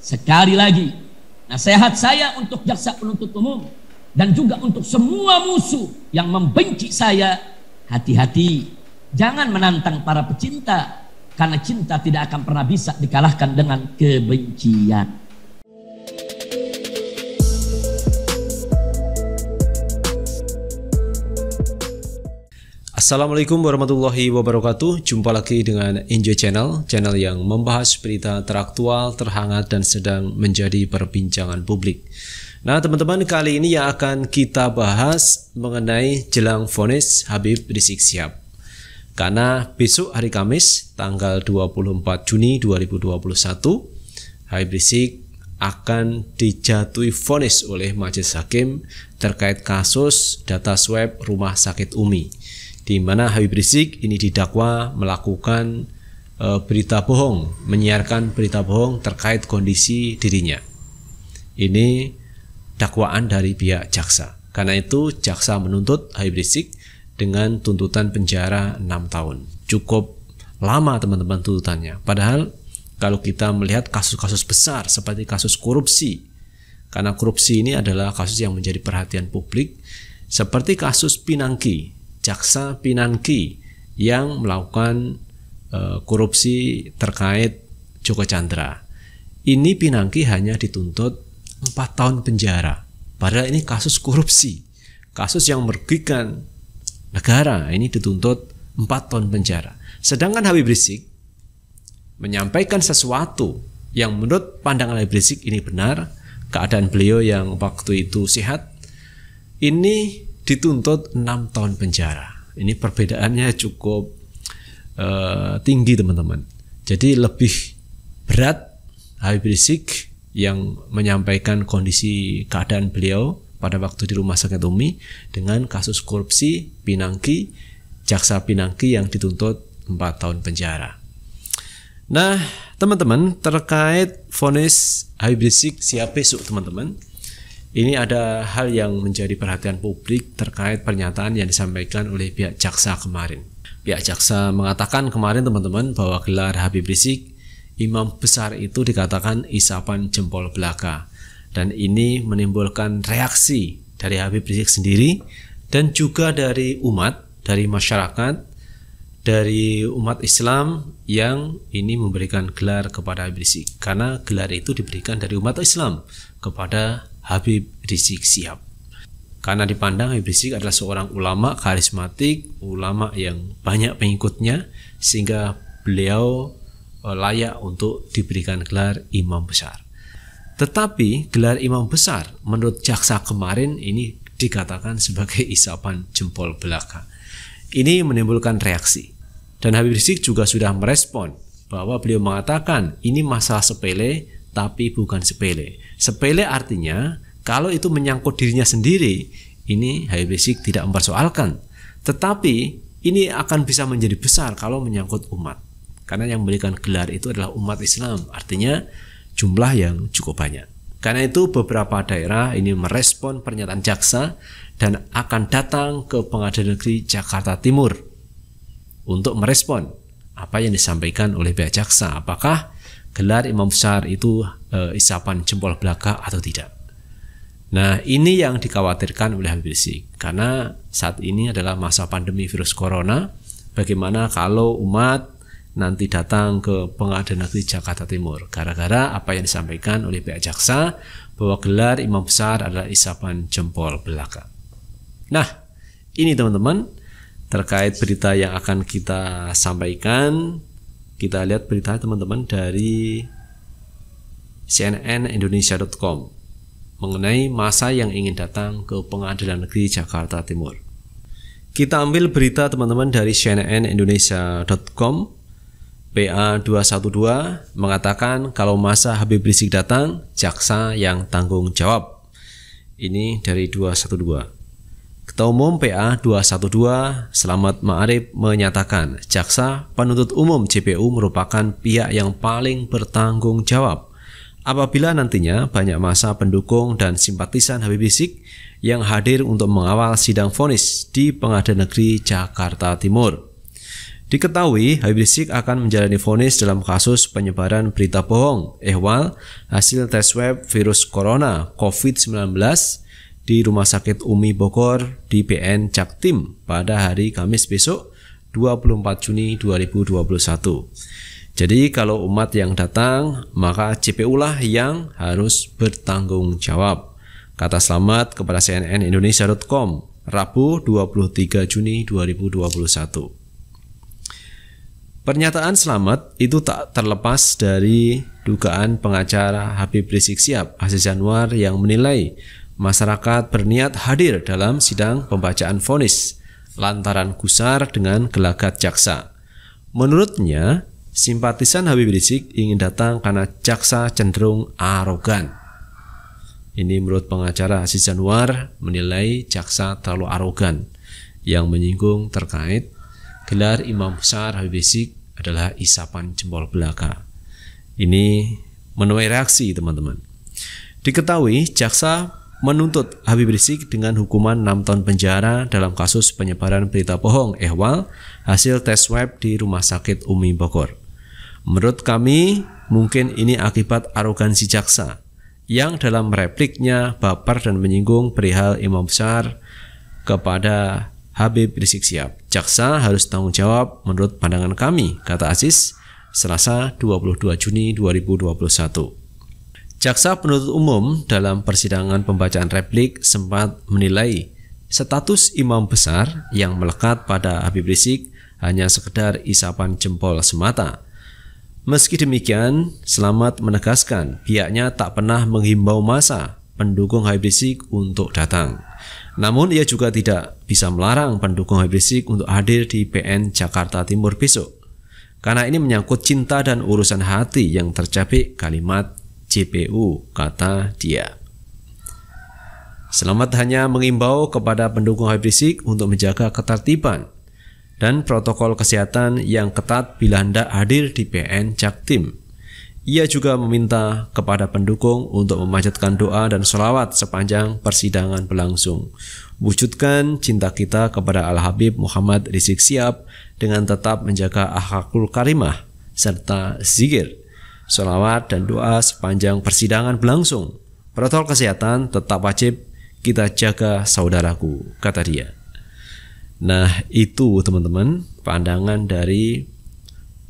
Sekali lagi, nasihat saya untuk jaksa penuntut umum dan juga untuk semua musuh yang membenci saya, hati-hati. Jangan menantang para pecinta karena cinta tidak akan pernah bisa dikalahkan dengan kebencian. Assalamualaikum warahmatullahi wabarakatuh Jumpa lagi dengan Enjoy Channel Channel yang membahas berita teraktual, terhangat, dan sedang menjadi perbincangan publik Nah teman-teman kali ini yang akan kita bahas mengenai jelang vonis Habib Rizik siap, Karena besok hari Kamis tanggal 24 Juni 2021 Habib Rizik akan dijatuhi vonis oleh majelis hakim terkait kasus data swab rumah sakit Umi di mana Habib Rizik ini didakwa melakukan e, berita bohong, menyiarkan berita bohong terkait kondisi dirinya. Ini dakwaan dari pihak jaksa. Karena itu jaksa menuntut Habib Rizik dengan tuntutan penjara 6 tahun. Cukup lama teman-teman tuntutannya. Padahal kalau kita melihat kasus-kasus besar seperti kasus korupsi karena korupsi ini adalah kasus yang menjadi perhatian publik seperti kasus Pinangki jaksa pinangki yang melakukan e, korupsi terkait Joko Chandra. Ini pinangki hanya dituntut 4 tahun penjara. Padahal ini kasus korupsi, kasus yang merugikan negara. Ini dituntut 4 tahun penjara. Sedangkan Habib Rizik menyampaikan sesuatu yang menurut pandangan Habib Rizik ini benar, keadaan beliau yang waktu itu sehat, ini dituntut 6 tahun penjara. Ini perbedaannya cukup uh, tinggi teman-teman. Jadi lebih berat Habib Rizik yang menyampaikan kondisi keadaan beliau pada waktu di rumah sakit Umi dengan kasus korupsi Pinangki, jaksa Pinangki yang dituntut 4 tahun penjara. Nah, teman-teman, terkait vonis Habib Rizik siap besok, teman-teman. Ini ada hal yang menjadi perhatian publik terkait pernyataan yang disampaikan oleh pihak jaksa kemarin. Pihak jaksa mengatakan kemarin teman-teman bahwa gelar Habib Rizik imam besar itu dikatakan isapan jempol belaka dan ini menimbulkan reaksi dari Habib Rizik sendiri dan juga dari umat, dari masyarakat, dari umat Islam yang ini memberikan gelar kepada Habib Rizik karena gelar itu diberikan dari umat Islam kepada Habib Rizik siap, Karena dipandang Habib Rizik adalah seorang ulama karismatik, ulama yang banyak pengikutnya, sehingga beliau eh, layak untuk diberikan gelar imam besar. Tetapi gelar imam besar menurut jaksa kemarin ini dikatakan sebagai isapan jempol belaka. Ini menimbulkan reaksi. Dan Habib Rizik juga sudah merespon bahwa beliau mengatakan ini masalah sepele tapi bukan sepele. Sepele artinya kalau itu menyangkut dirinya sendiri, ini High Rizik tidak mempersoalkan. Tetapi ini akan bisa menjadi besar kalau menyangkut umat. Karena yang memberikan gelar itu adalah umat Islam, artinya jumlah yang cukup banyak. Karena itu beberapa daerah ini merespon pernyataan jaksa dan akan datang ke Pengadilan Negeri Jakarta Timur untuk merespon apa yang disampaikan oleh pihak jaksa. Apakah gelar imam besar itu e, isapan jempol belaka atau tidak. Nah, ini yang dikhawatirkan oleh Habib Rizik karena saat ini adalah masa pandemi virus corona. Bagaimana kalau umat nanti datang ke pengadilan negeri Jakarta Timur gara-gara apa yang disampaikan oleh pihak jaksa bahwa gelar imam besar adalah isapan jempol belaka. Nah, ini teman-teman terkait berita yang akan kita sampaikan kita lihat berita teman-teman dari cnnindonesia.com mengenai masa yang ingin datang ke Pengadilan Negeri Jakarta Timur. Kita ambil berita teman-teman dari cnnindonesia.com PA212 mengatakan kalau masa Habib Rizik datang, jaksa yang tanggung jawab. Ini dari 212. Ketua Umum PA 212 Selamat Ma'arif menyatakan jaksa penuntut umum JPU merupakan pihak yang paling bertanggung jawab apabila nantinya banyak masa pendukung dan simpatisan Habib Rizik yang hadir untuk mengawal sidang vonis di Pengadilan Negeri Jakarta Timur. Diketahui Habib Rizik akan menjalani vonis dalam kasus penyebaran berita bohong, ehwal, hasil tes web virus corona COVID-19 di Rumah Sakit Umi Bogor di BN Jaktim pada hari Kamis besok 24 Juni 2021. Jadi kalau umat yang datang, maka CPU lah yang harus bertanggung jawab. Kata selamat kepada CNN Indonesia.com, Rabu 23 Juni 2021. Pernyataan selamat itu tak terlepas dari dugaan pengacara Habib Rizik Siap, Aziz Januar yang menilai masyarakat berniat hadir dalam sidang pembacaan vonis lantaran gusar dengan gelagat jaksa. Menurutnya, simpatisan Habib Rizik ingin datang karena jaksa cenderung arogan. Ini menurut pengacara Aziz Januar menilai jaksa terlalu arogan yang menyinggung terkait gelar Imam Besar Habib Rizik adalah isapan jempol belaka. Ini menuai reaksi teman-teman. Diketahui jaksa menuntut Habib Rizik dengan hukuman 6 tahun penjara dalam kasus penyebaran berita bohong ehwal hasil tes swab di Rumah Sakit Umi Bogor. Menurut kami, mungkin ini akibat arogansi jaksa yang dalam repliknya baper dan menyinggung perihal Imam Besar kepada Habib Rizik siap. Jaksa harus tanggung jawab menurut pandangan kami, kata Aziz, Selasa 22 Juni 2021. Jaksa penuntut umum dalam persidangan pembacaan replik sempat menilai status imam besar yang melekat pada Habib Rizik hanya sekedar isapan jempol semata. Meski demikian, Selamat menegaskan pihaknya tak pernah menghimbau masa pendukung Habib Rizik untuk datang. Namun ia juga tidak bisa melarang pendukung Habib Rizik untuk hadir di PN Jakarta Timur besok. Karena ini menyangkut cinta dan urusan hati yang tercapai kalimat JPU, kata dia. Selamat hanya mengimbau kepada pendukung Habib Rizik untuk menjaga ketertiban dan protokol kesehatan yang ketat bila hendak hadir di PN Jaktim. Ia juga meminta kepada pendukung untuk memanjatkan doa dan selawat sepanjang persidangan berlangsung. Wujudkan cinta kita kepada Al-Habib Muhammad Rizik Siap dengan tetap menjaga akhlakul karimah serta zikir Salawat dan doa sepanjang persidangan berlangsung. Protokol kesehatan tetap wajib kita jaga saudaraku, kata dia. Nah, itu teman-teman pandangan dari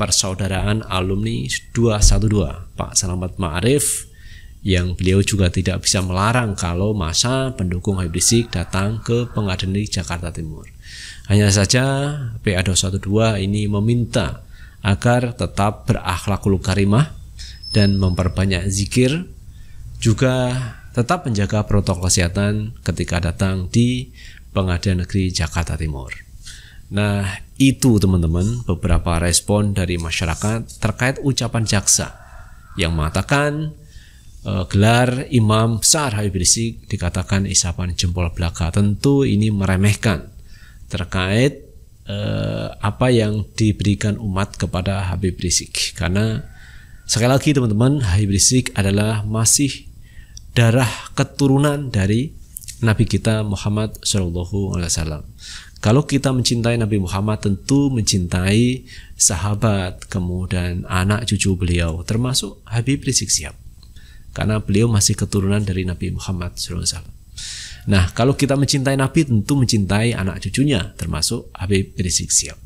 persaudaraan alumni 212 Pak Selamat Ma'arif yang beliau juga tidak bisa melarang kalau masa pendukung Habib Rizik datang ke pengadilan di Jakarta Timur. Hanya saja PA 212 ini meminta agar tetap berakhlakul karimah dan memperbanyak zikir, juga tetap menjaga protokol kesehatan ketika datang di Pengadilan Negeri Jakarta Timur. Nah, itu teman-teman beberapa respon dari masyarakat terkait ucapan jaksa yang mengatakan e, gelar Imam Besar Habib Rizik dikatakan isapan jempol belaka. Tentu ini meremehkan terkait e, apa yang diberikan umat kepada Habib Rizik karena Sekali lagi teman-teman, Habib Rizik adalah masih darah keturunan dari Nabi kita Muhammad Shallallahu Alaihi Wasallam. Kalau kita mencintai Nabi Muhammad, tentu mencintai sahabat, kemudian anak cucu beliau, termasuk Habib Rizik siap, karena beliau masih keturunan dari Nabi Muhammad Shallallahu Alaihi Wasallam. Nah, kalau kita mencintai Nabi, tentu mencintai anak cucunya, termasuk Habib Rizik siap.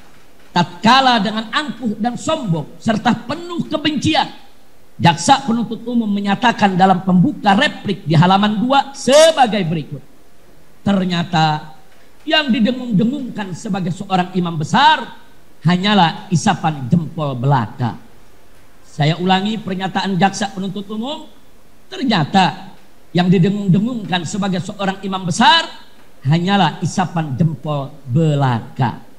tatkala dengan angkuh dan sombong serta penuh kebencian jaksa penuntut umum menyatakan dalam pembuka replik di halaman 2 sebagai berikut ternyata yang didengung-dengungkan sebagai seorang imam besar hanyalah isapan jempol belaka saya ulangi pernyataan jaksa penuntut umum ternyata yang didengung-dengungkan sebagai seorang imam besar hanyalah isapan jempol belaka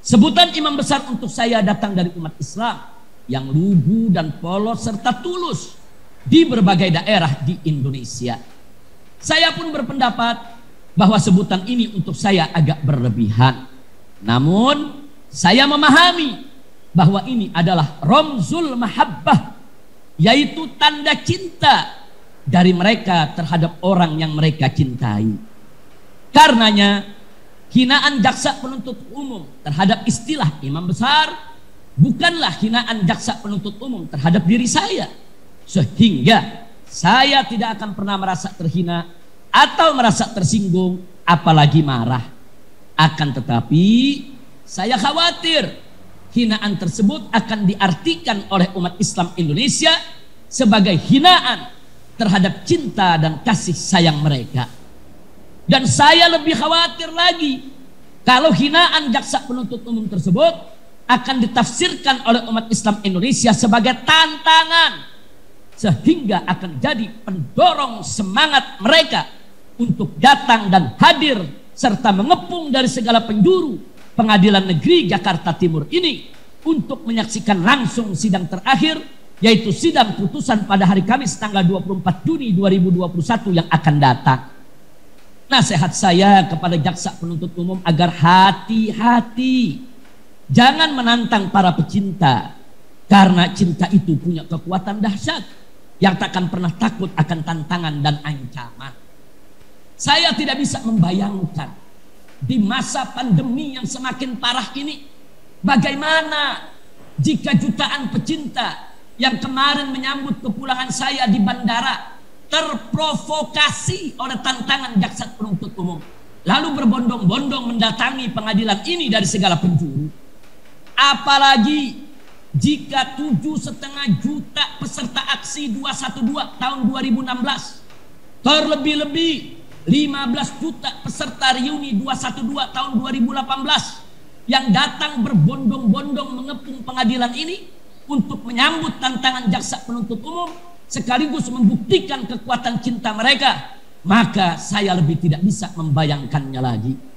Sebutan imam besar untuk saya datang dari umat Islam yang lugu dan polos serta tulus di berbagai daerah di Indonesia. Saya pun berpendapat bahwa sebutan ini untuk saya agak berlebihan. Namun saya memahami bahwa ini adalah romzul mahabbah yaitu tanda cinta dari mereka terhadap orang yang mereka cintai. Karenanya hinaan jaksa penuntut umum terhadap istilah imam besar bukanlah hinaan jaksa penuntut umum terhadap diri saya sehingga saya tidak akan pernah merasa terhina atau merasa tersinggung apalagi marah akan tetapi saya khawatir hinaan tersebut akan diartikan oleh umat Islam Indonesia sebagai hinaan terhadap cinta dan kasih sayang mereka dan saya lebih khawatir lagi kalau hinaan jaksa penuntut umum tersebut akan ditafsirkan oleh umat Islam Indonesia sebagai tantangan sehingga akan jadi pendorong semangat mereka untuk datang dan hadir serta mengepung dari segala penjuru pengadilan negeri Jakarta Timur ini untuk menyaksikan langsung sidang terakhir yaitu sidang putusan pada hari Kamis tanggal 24 Juni 2021 yang akan datang. Nasihat saya kepada jaksa penuntut umum agar hati-hati. Jangan menantang para pecinta. Karena cinta itu punya kekuatan dahsyat. Yang takkan pernah takut akan tantangan dan ancaman. Saya tidak bisa membayangkan. Di masa pandemi yang semakin parah ini. Bagaimana jika jutaan pecinta yang kemarin menyambut kepulangan saya di bandara terprovokasi oleh tantangan jaksa penuntut umum lalu berbondong-bondong mendatangi pengadilan ini dari segala penjuru apalagi jika tujuh setengah juta peserta aksi 212 tahun 2016 terlebih-lebih 15 juta peserta reuni 212 tahun 2018 yang datang berbondong-bondong mengepung pengadilan ini untuk menyambut tantangan jaksa penuntut umum sekaligus membuktikan kekuatan cinta mereka, maka saya lebih tidak bisa membayangkannya lagi.